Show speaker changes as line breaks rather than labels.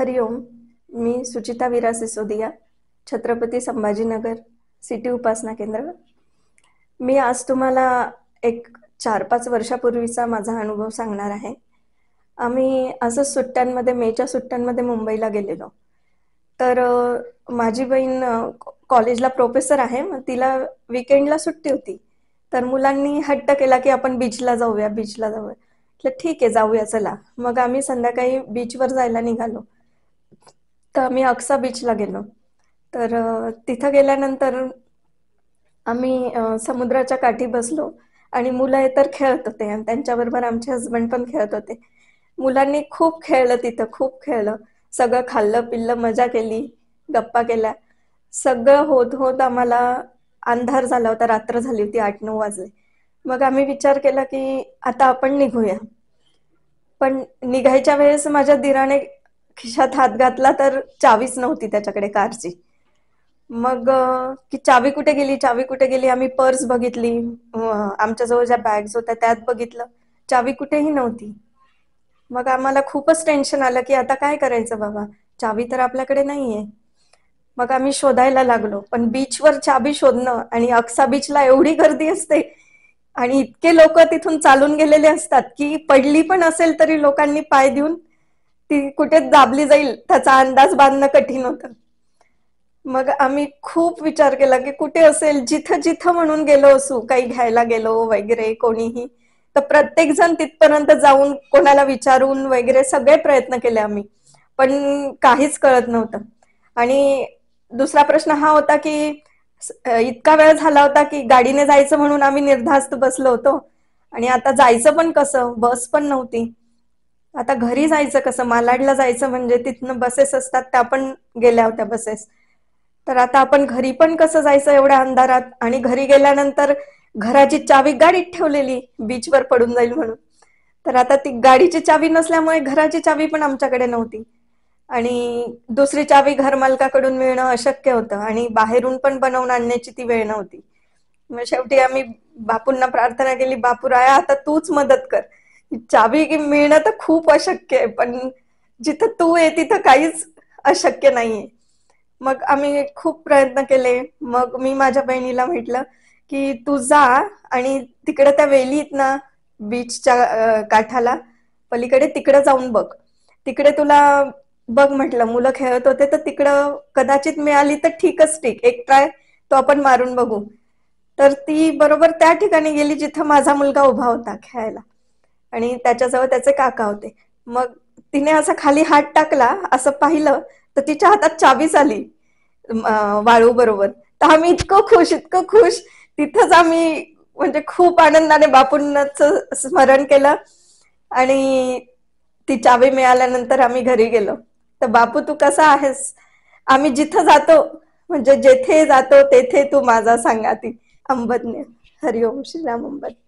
हरिओम मी सुचिता विरा सिसोदिया छत्रपती संभाजीनगर सिटी उपासना केंद्र मी आज तुम्हाला एक चार पाच वर्षापूर्वीचा माझा अनुभव सांगणार आहे आम्ही असंच सुट्ट्यांमध्ये मेच्या सुट्ट्यांमध्ये मुंबईला गेलेलो तर माझी बहीण कॉलेजला प्रोफेसर आहे मग तिला विकेंडला सुट्टी होती तर मुलांनी हट्ट केला की आपण बीचला जाऊया बीचला जाऊया ठीक आहे जाऊया चला मग आम्ही संध्याकाळी बीचवर जायला निघालो तर आम्ही अक्सा बीचला गेलो तर तिथं गेल्यानंतर आम्ही समुद्राच्या काठी बसलो आणि मुलं तर खेळत होते आणि त्यांच्याबरोबर आमचे हस्बंड पण खेळत होते मुलांनी खूप खेळलं तिथं खूप खेळलं सगळं खाल्लं पिल्लं मजा केली गप्पा केल्या सगळं होत होत आम्हाला अंधार झाला होता रात्र झाली होती आठ नऊ वाजले मग आम्ही विचार केला की आता आपण निघूया पण निघायच्या वेळेस माझ्या दिराने खिशात हात घातला तर चावीच नव्हती त्याच्याकडे कारची मग की चावी कुठे गेली चावी कुठे गेली आम्ही पर्स बघितली आमच्या जवळ ज्या बॅग्स होत्या त्यात बघितलं चावी कुठेही नव्हती मग आम्हाला खूपच टेन्शन आलं की आता काय करायचं बाबा चावी तर आपल्याकडे नाहीये मग आम्ही शोधायला लागलो पण बीचवर चावी शोधणं आणि अक्सा बीचला एवढी गर्दी असते आणि इतके लोक तिथून चालून गेलेले असतात की पडली पण असेल तरी लोकांनी पाय देऊन ती कुठे दाबली जाईल त्याचा अंदाज बांधणं कठीण होत मग आम्ही खूप विचार केला की कुठे असेल जिथं जिथं म्हणून गेलो असू काही घ्यायला गेलो वगैरे कोणीही तर प्रत्येक जण तिथपर्यंत जाऊन कोणाला विचारून वगैरे सगळे प्रयत्न केले आम्ही पण काहीच कळत नव्हतं आणि दुसरा प्रश्न हा होता की इतका वेळ झाला होता की गाडीने जायचं म्हणून आम्ही निर्धास्त बसलो होतो आणि आता जायचं पण कसं बस पण नव्हती आता घरी जायचं कसं मालाडला जायचं म्हणजे तिथनं बसेस असतात त्या पण गेल्या होत्या बसेस तर आता आपण घरी पण कसं जायचं एवढ्या अंधारात आणि घरी गेल्यानंतर घराची चावी गाडीत ठेवलेली बीचवर पडून जाईल म्हणून तर आता ती गाडीची चावी नसल्यामुळे घराची चावी पण आमच्याकडे नव्हती आणि दुसरी चावी घरमालकाकडून मिळणं अशक्य होतं आणि बाहेरून पण बनवून आणण्याची ती वेळ नव्हती मग शेवटी आम्ही बापूंना प्रार्थना केली बापू राया आता तूच मदत कर चावी मिळणं तर खूप अशक्य आहे पण जिथं तू आहे तिथं काहीच अशक्य नाहीये मग आम्ही खूप प्रयत्न केले मग मी माझ्या बहिणीला म्हटलं की तू जा आणि तिकडे त्या वेलीत ना बीचच्या काठाला पलीकडे तिकडे जाऊन बघ तिकडे तुला बघ म्हटलं मुलं खेळत होते तर तिकडं कदाचित मिळाली तर ठीकच ठीक एक ट्राय तो आपण मारून बघू तर ती बरोबर त्या ठिकाणी गेली जिथं माझा मुलगा उभा होता खेळायला आणि त्याच्याजवळ त्याचे काका होते मग तिने असं खाली हात टाकला असं पाहिलं तर तिच्या हातात चावीच आली वाळू बरोबर तर आम्ही इतकं खुश इतकं खुश तिथंच आम्ही म्हणजे खूप आनंदाने बापूंनाच स्मरण केलं आणि ती चावी मिळाल्यानंतर आम्ही घरी गेलो तर बापू तू कसा आहेस आम्ही जिथं जातो म्हणजे जेथे जातो तेथे तू माझा सांगा ती अंबज्ञ हरिओम श्रीराम अंबत